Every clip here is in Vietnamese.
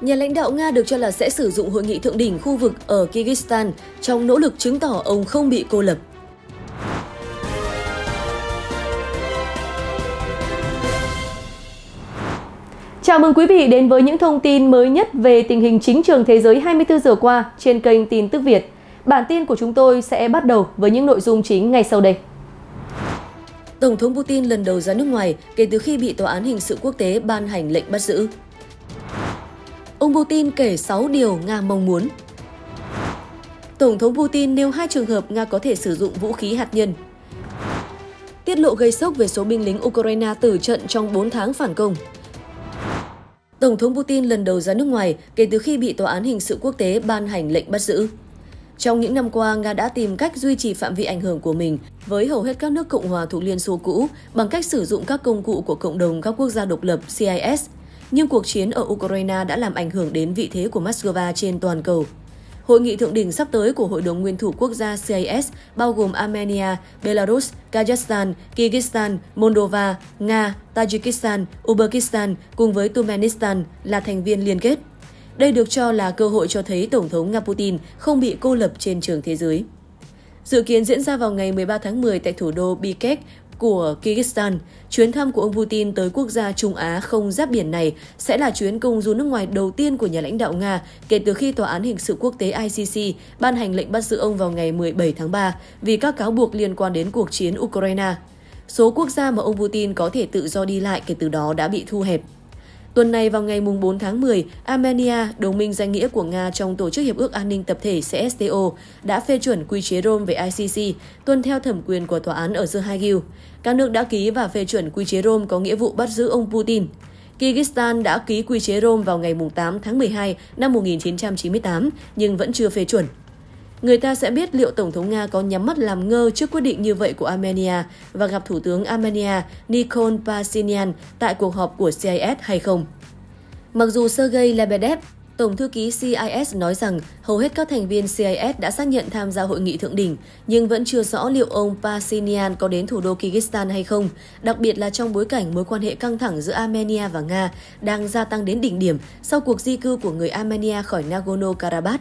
Nhà lãnh đạo Nga được cho là sẽ sử dụng hội nghị thượng đỉnh khu vực ở Kyrgyzstan trong nỗ lực chứng tỏ ông không bị cô lập. Chào mừng quý vị đến với những thông tin mới nhất về tình hình chính trường thế giới 24 giờ qua trên kênh Tin tức Việt. Bản tin của chúng tôi sẽ bắt đầu với những nội dung chính ngay sau đây. Tổng thống Putin lần đầu ra nước ngoài kể từ khi bị Tòa án Hình sự Quốc tế ban hành lệnh bắt giữ. Ông Putin kể 6 điều Nga mong muốn. Tổng thống Putin nêu hai trường hợp Nga có thể sử dụng vũ khí hạt nhân. Tiết lộ gây sốc về số binh lính Ukraine tử trận trong 4 tháng phản công. Tổng thống Putin lần đầu ra nước ngoài kể từ khi bị Tòa án Hình sự Quốc tế ban hành lệnh bắt giữ. Trong những năm qua, Nga đã tìm cách duy trì phạm vi ảnh hưởng của mình với hầu hết các nước Cộng hòa thuộc Liên Xô cũ bằng cách sử dụng các công cụ của cộng đồng các quốc gia độc lập CIS nhưng cuộc chiến ở Ukraine đã làm ảnh hưởng đến vị thế của Moscow trên toàn cầu. Hội nghị thượng đỉnh sắp tới của Hội đồng Nguyên thủ Quốc gia CIS bao gồm Armenia, Belarus, Kazakhstan, Kyrgyzstan, Moldova, Nga, Tajikistan, Uzbekistan cùng với Turkmenistan là thành viên liên kết. Đây được cho là cơ hội cho thấy Tổng thống Nga Putin không bị cô lập trên trường thế giới. Dự kiến diễn ra vào ngày 13 tháng 10 tại thủ đô Bishkek của Kyrgyzstan. Chuyến thăm của ông Putin tới quốc gia Trung Á không giáp biển này sẽ là chuyến công du nước ngoài đầu tiên của nhà lãnh đạo Nga kể từ khi Tòa án Hình sự Quốc tế ICC ban hành lệnh bắt giữ ông vào ngày 17 tháng 3 vì các cáo buộc liên quan đến cuộc chiến Ukraine. Số quốc gia mà ông Putin có thể tự do đi lại kể từ đó đã bị thu hẹp. Tuần này vào ngày 4 tháng 10, Armenia, đồng minh danh nghĩa của Nga trong Tổ chức Hiệp ước An ninh Tập thể CSTO, đã phê chuẩn quy chế Rome về ICC, tuân theo thẩm quyền của tòa án ở Zerhagil. Các nước đã ký và phê chuẩn quy chế Rome có nghĩa vụ bắt giữ ông Putin. Kyrgyzstan đã ký quy chế Rome vào ngày 8 tháng 12 năm 1998 nhưng vẫn chưa phê chuẩn người ta sẽ biết liệu Tổng thống Nga có nhắm mắt làm ngơ trước quyết định như vậy của Armenia và gặp Thủ tướng Armenia Nikol Pashinyan tại cuộc họp của CIS hay không. Mặc dù Sergei Lebedev, Tổng thư ký CIS nói rằng hầu hết các thành viên CIS đã xác nhận tham gia hội nghị thượng đỉnh, nhưng vẫn chưa rõ liệu ông Pashinyan có đến thủ đô Kyrgyzstan hay không, đặc biệt là trong bối cảnh mối quan hệ căng thẳng giữa Armenia và Nga đang gia tăng đến đỉnh điểm sau cuộc di cư của người Armenia khỏi Nagorno-Karabakh.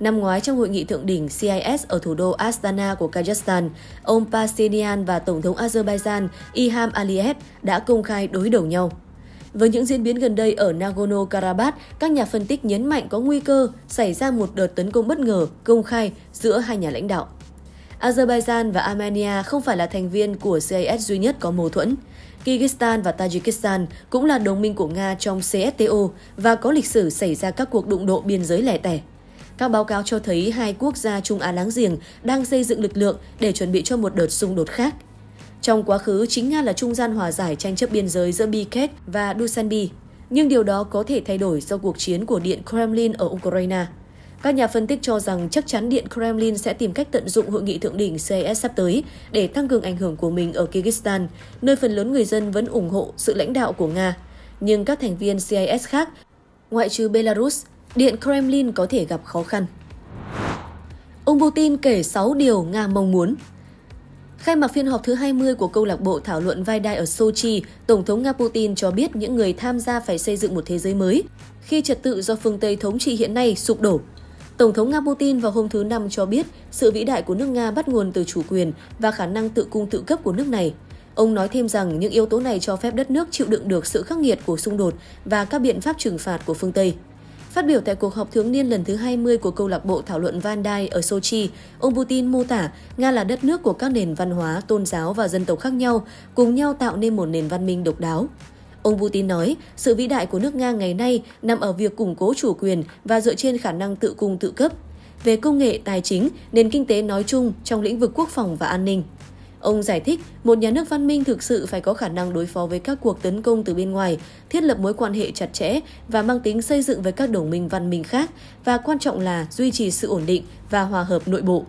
Năm ngoái trong hội nghị thượng đỉnh CIS ở thủ đô Astana của Kazakhstan, ông Pashinyan và Tổng thống Azerbaijan Iham Aliyev đã công khai đối đầu nhau. Với những diễn biến gần đây ở Nagorno-Karabakh, các nhà phân tích nhấn mạnh có nguy cơ xảy ra một đợt tấn công bất ngờ, công khai giữa hai nhà lãnh đạo. Azerbaijan và Armenia không phải là thành viên của CIS duy nhất có mâu thuẫn. Kyrgyzstan và Tajikistan cũng là đồng minh của Nga trong CSTO và có lịch sử xảy ra các cuộc đụng độ biên giới lẻ tẻ. Các báo cáo cho thấy hai quốc gia Trung Á láng giềng đang xây dựng lực lượng để chuẩn bị cho một đợt xung đột khác. Trong quá khứ, chính Nga là trung gian hòa giải tranh chấp biên giới giữa Biket và Dushanbe. nhưng điều đó có thể thay đổi do cuộc chiến của Điện Kremlin ở Ukraine. Các nhà phân tích cho rằng chắc chắn Điện Kremlin sẽ tìm cách tận dụng hội nghị thượng đỉnh CIS sắp tới để tăng cường ảnh hưởng của mình ở Kyrgyzstan, nơi phần lớn người dân vẫn ủng hộ sự lãnh đạo của Nga. Nhưng các thành viên CIS khác, ngoại trừ Belarus, Điện Kremlin có thể gặp khó khăn. Ông Putin kể 6 điều Nga mong muốn Khai mạc phiên họp thứ 20 của câu lạc bộ thảo luận vai đai ở Sochi, Tổng thống Nga Putin cho biết những người tham gia phải xây dựng một thế giới mới, khi trật tự do phương Tây thống trị hiện nay sụp đổ. Tổng thống Nga Putin vào hôm thứ Năm cho biết sự vĩ đại của nước Nga bắt nguồn từ chủ quyền và khả năng tự cung tự cấp của nước này. Ông nói thêm rằng những yếu tố này cho phép đất nước chịu đựng được sự khắc nghiệt của xung đột và các biện pháp trừng phạt của phương Tây. Phát biểu tại cuộc họp thường niên lần thứ 20 của câu lạc bộ thảo luận Vandai ở Sochi, ông Putin mô tả Nga là đất nước của các nền văn hóa, tôn giáo và dân tộc khác nhau, cùng nhau tạo nên một nền văn minh độc đáo. Ông Putin nói, sự vĩ đại của nước Nga ngày nay nằm ở việc củng cố chủ quyền và dựa trên khả năng tự cung tự cấp về công nghệ, tài chính, nền kinh tế nói chung trong lĩnh vực quốc phòng và an ninh. Ông giải thích, một nhà nước văn minh thực sự phải có khả năng đối phó với các cuộc tấn công từ bên ngoài, thiết lập mối quan hệ chặt chẽ và mang tính xây dựng với các đồng minh văn minh khác và quan trọng là duy trì sự ổn định và hòa hợp nội bộ.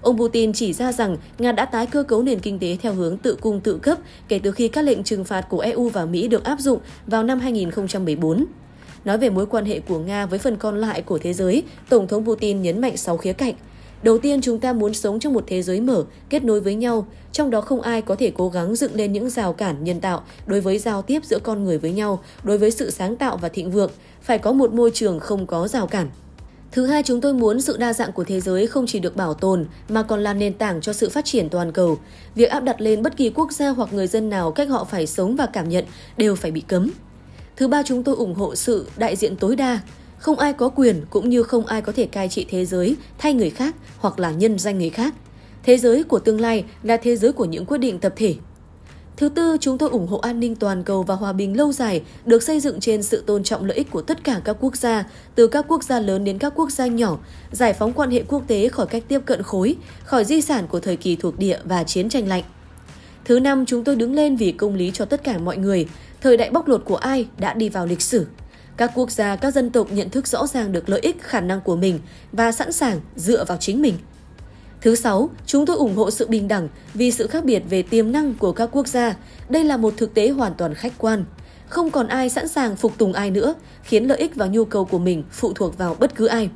Ông Putin chỉ ra rằng Nga đã tái cơ cấu nền kinh tế theo hướng tự cung tự cấp kể từ khi các lệnh trừng phạt của EU và Mỹ được áp dụng vào năm 2014. Nói về mối quan hệ của Nga với phần còn lại của thế giới, Tổng thống Putin nhấn mạnh 6 khía cạnh – Đầu tiên chúng ta muốn sống trong một thế giới mở, kết nối với nhau, trong đó không ai có thể cố gắng dựng lên những rào cản nhân tạo đối với giao tiếp giữa con người với nhau, đối với sự sáng tạo và thịnh vượng, phải có một môi trường không có rào cản. Thứ hai, chúng tôi muốn sự đa dạng của thế giới không chỉ được bảo tồn mà còn là nền tảng cho sự phát triển toàn cầu. Việc áp đặt lên bất kỳ quốc gia hoặc người dân nào cách họ phải sống và cảm nhận đều phải bị cấm. Thứ ba, chúng tôi ủng hộ sự đại diện tối đa. Không ai có quyền cũng như không ai có thể cai trị thế giới thay người khác hoặc là nhân danh người khác. Thế giới của tương lai là thế giới của những quyết định tập thể. Thứ tư, chúng tôi ủng hộ an ninh toàn cầu và hòa bình lâu dài được xây dựng trên sự tôn trọng lợi ích của tất cả các quốc gia, từ các quốc gia lớn đến các quốc gia nhỏ, giải phóng quan hệ quốc tế khỏi cách tiếp cận khối, khỏi di sản của thời kỳ thuộc địa và chiến tranh lạnh. Thứ năm, chúng tôi đứng lên vì công lý cho tất cả mọi người. Thời đại bóc lột của ai đã đi vào lịch sử. Các quốc gia, các dân tộc nhận thức rõ ràng được lợi ích khả năng của mình và sẵn sàng dựa vào chính mình. Thứ sáu, chúng tôi ủng hộ sự bình đẳng vì sự khác biệt về tiềm năng của các quốc gia. Đây là một thực tế hoàn toàn khách quan. Không còn ai sẵn sàng phục tùng ai nữa, khiến lợi ích và nhu cầu của mình phụ thuộc vào bất cứ ai.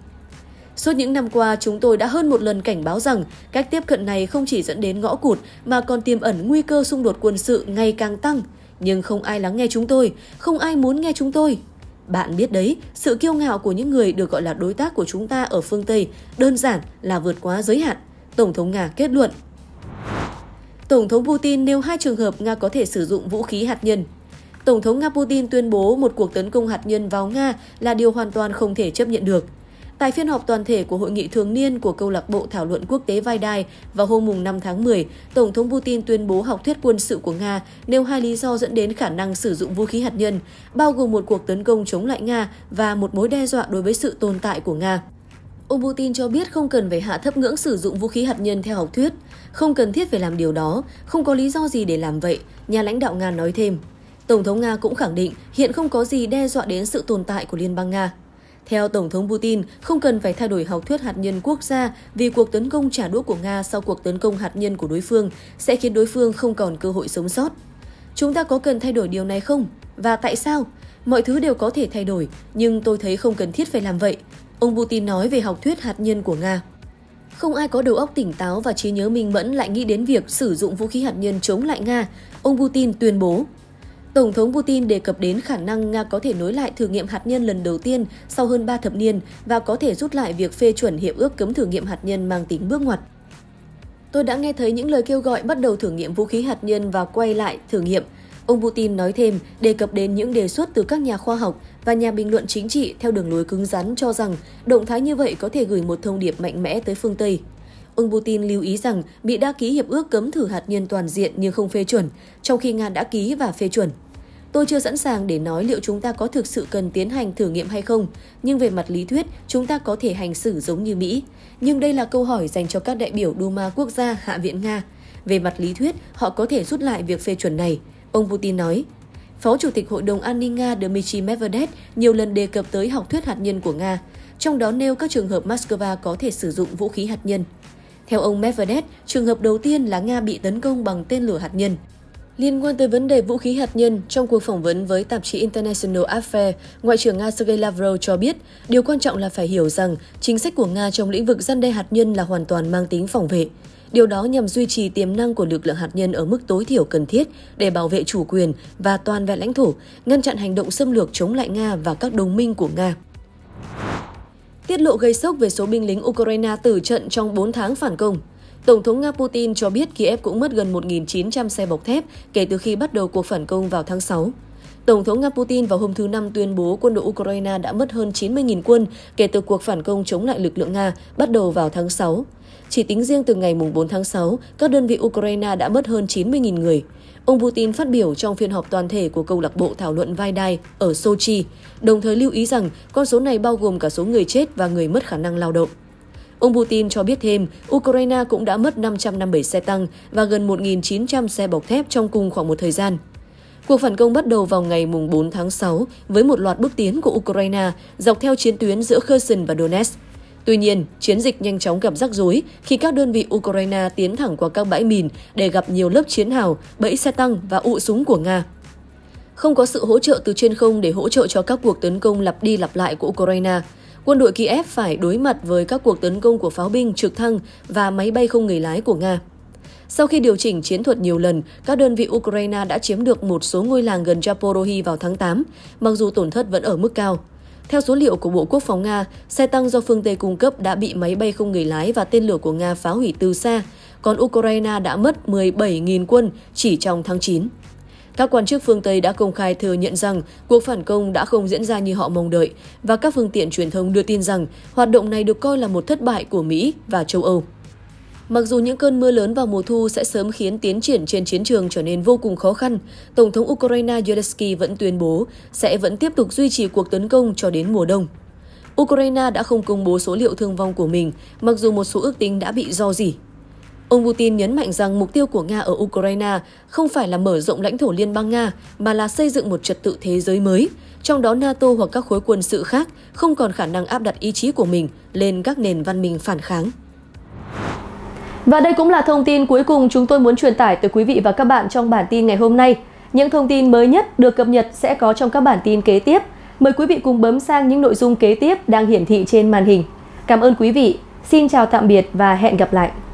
Suốt những năm qua, chúng tôi đã hơn một lần cảnh báo rằng cách tiếp cận này không chỉ dẫn đến ngõ cụt mà còn tiềm ẩn nguy cơ xung đột quân sự ngày càng tăng. Nhưng không ai lắng nghe chúng tôi, không ai muốn nghe chúng tôi. Bạn biết đấy, sự kiêu ngạo của những người được gọi là đối tác của chúng ta ở phương Tây đơn giản là vượt quá giới hạn, Tổng thống Nga kết luận. Tổng thống Putin nêu hai trường hợp Nga có thể sử dụng vũ khí hạt nhân. Tổng thống Nga Putin tuyên bố một cuộc tấn công hạt nhân vào Nga là điều hoàn toàn không thể chấp nhận được – Tại phiên họp toàn thể của hội nghị thường niên của câu lạc bộ thảo luận quốc tế Vai Đai vào hôm 5 tháng 10, Tổng thống Putin tuyên bố học thuyết quân sự của Nga nêu hai lý do dẫn đến khả năng sử dụng vũ khí hạt nhân, bao gồm một cuộc tấn công chống lại Nga và một mối đe dọa đối với sự tồn tại của Nga. Ông Putin cho biết không cần phải hạ thấp ngưỡng sử dụng vũ khí hạt nhân theo học thuyết, không cần thiết phải làm điều đó, không có lý do gì để làm vậy, nhà lãnh đạo Nga nói thêm. Tổng thống Nga cũng khẳng định hiện không có gì đe dọa đến sự tồn tại của Liên bang Nga. Theo Tổng thống Putin, không cần phải thay đổi học thuyết hạt nhân quốc gia vì cuộc tấn công trả đũa của Nga sau cuộc tấn công hạt nhân của đối phương sẽ khiến đối phương không còn cơ hội sống sót. Chúng ta có cần thay đổi điều này không? Và tại sao? Mọi thứ đều có thể thay đổi, nhưng tôi thấy không cần thiết phải làm vậy. Ông Putin nói về học thuyết hạt nhân của Nga. Không ai có đầu óc tỉnh táo và trí nhớ minh mẫn lại nghĩ đến việc sử dụng vũ khí hạt nhân chống lại Nga, ông Putin tuyên bố. Tổng thống Putin đề cập đến khả năng Nga có thể nối lại thử nghiệm hạt nhân lần đầu tiên sau hơn 3 thập niên và có thể rút lại việc phê chuẩn hiệp ước cấm thử nghiệm hạt nhân mang tính bước ngoặt. Tôi đã nghe thấy những lời kêu gọi bắt đầu thử nghiệm vũ khí hạt nhân và quay lại thử nghiệm. Ông Putin nói thêm, đề cập đến những đề xuất từ các nhà khoa học và nhà bình luận chính trị theo đường lối cứng rắn cho rằng động thái như vậy có thể gửi một thông điệp mạnh mẽ tới phương Tây. Ông Putin lưu ý rằng Mỹ đã ký hiệp ước cấm thử hạt nhân toàn diện nhưng không phê chuẩn, trong khi Nga đã ký và phê chuẩn. Tôi chưa sẵn sàng để nói liệu chúng ta có thực sự cần tiến hành thử nghiệm hay không, nhưng về mặt lý thuyết, chúng ta có thể hành xử giống như Mỹ. Nhưng đây là câu hỏi dành cho các đại biểu Duma quốc gia Hạ viện Nga. Về mặt lý thuyết, họ có thể rút lại việc phê chuẩn này, ông Putin nói. Phó Chủ tịch Hội đồng An ninh Nga Dmitry Medvedev nhiều lần đề cập tới học thuyết hạt nhân của Nga trong đó nêu các trường hợp Moscow có thể sử dụng vũ khí hạt nhân. Theo ông Medvedev, trường hợp đầu tiên là Nga bị tấn công bằng tên lửa hạt nhân. Liên quan tới vấn đề vũ khí hạt nhân, trong cuộc phỏng vấn với tạp chí International Affairs, Ngoại trưởng Nga Sergei Lavrov cho biết điều quan trọng là phải hiểu rằng chính sách của Nga trong lĩnh vực gian đe hạt nhân là hoàn toàn mang tính phòng vệ. Điều đó nhằm duy trì tiềm năng của lực lượng hạt nhân ở mức tối thiểu cần thiết để bảo vệ chủ quyền và toàn vẹn lãnh thổ, ngăn chặn hành động xâm lược chống lại Nga và các đồng minh của Nga tiết lộ gây sốc về số binh lính Ukraine tử trận trong 4 tháng phản công. Tổng thống Nga Putin cho biết Kiev cũng mất gần 1.900 xe bọc thép kể từ khi bắt đầu cuộc phản công vào tháng 6. Tổng thống Nga Putin vào hôm thứ Năm tuyên bố quân đội Ukraine đã mất hơn 90.000 quân kể từ cuộc phản công chống lại lực lượng Nga bắt đầu vào tháng 6. Chỉ tính riêng từ ngày 4 tháng 6, các đơn vị Ukraine đã mất hơn 90.000 người. Ông Putin phát biểu trong phiên họp toàn thể của câu lạc bộ thảo luận vai đai ở Sochi, đồng thời lưu ý rằng con số này bao gồm cả số người chết và người mất khả năng lao động. Ông Putin cho biết thêm, Ukraine cũng đã mất 557 xe tăng và gần 1.900 xe bọc thép trong cùng khoảng một thời gian. Cuộc phản công bắt đầu vào ngày 4 tháng 6 với một loạt bước tiến của Ukraine dọc theo chiến tuyến giữa Kherson và Donetsk. Tuy nhiên, chiến dịch nhanh chóng gặp rắc rối khi các đơn vị Ukraine tiến thẳng qua các bãi mìn để gặp nhiều lớp chiến hào, bẫy xe tăng và ụ súng của Nga. Không có sự hỗ trợ từ trên không để hỗ trợ cho các cuộc tấn công lặp đi lặp lại của Ukraine, quân đội Kiev phải đối mặt với các cuộc tấn công của pháo binh trực thăng và máy bay không người lái của Nga. Sau khi điều chỉnh chiến thuật nhiều lần, các đơn vị Ukraine đã chiếm được một số ngôi làng gần Japorohi vào tháng 8, mặc dù tổn thất vẫn ở mức cao. Theo số liệu của Bộ Quốc phòng Nga, xe tăng do phương Tây cung cấp đã bị máy bay không người lái và tên lửa của Nga phá hủy từ xa, còn Ukraine đã mất 17.000 quân chỉ trong tháng 9. Các quan chức phương Tây đã công khai thừa nhận rằng cuộc phản công đã không diễn ra như họ mong đợi và các phương tiện truyền thông đưa tin rằng hoạt động này được coi là một thất bại của Mỹ và châu Âu. Mặc dù những cơn mưa lớn vào mùa thu sẽ sớm khiến tiến triển trên chiến trường trở nên vô cùng khó khăn, Tổng thống Ukraine Zelensky vẫn tuyên bố sẽ vẫn tiếp tục duy trì cuộc tấn công cho đến mùa đông. Ukraine đã không công bố số liệu thương vong của mình, mặc dù một số ước tính đã bị do dỉ. Ông Putin nhấn mạnh rằng mục tiêu của Nga ở Ukraine không phải là mở rộng lãnh thổ Liên bang Nga, mà là xây dựng một trật tự thế giới mới, trong đó NATO hoặc các khối quân sự khác không còn khả năng áp đặt ý chí của mình lên các nền văn minh phản kháng. Và đây cũng là thông tin cuối cùng chúng tôi muốn truyền tải tới quý vị và các bạn trong bản tin ngày hôm nay. Những thông tin mới nhất được cập nhật sẽ có trong các bản tin kế tiếp. Mời quý vị cùng bấm sang những nội dung kế tiếp đang hiển thị trên màn hình. Cảm ơn quý vị. Xin chào tạm biệt và hẹn gặp lại.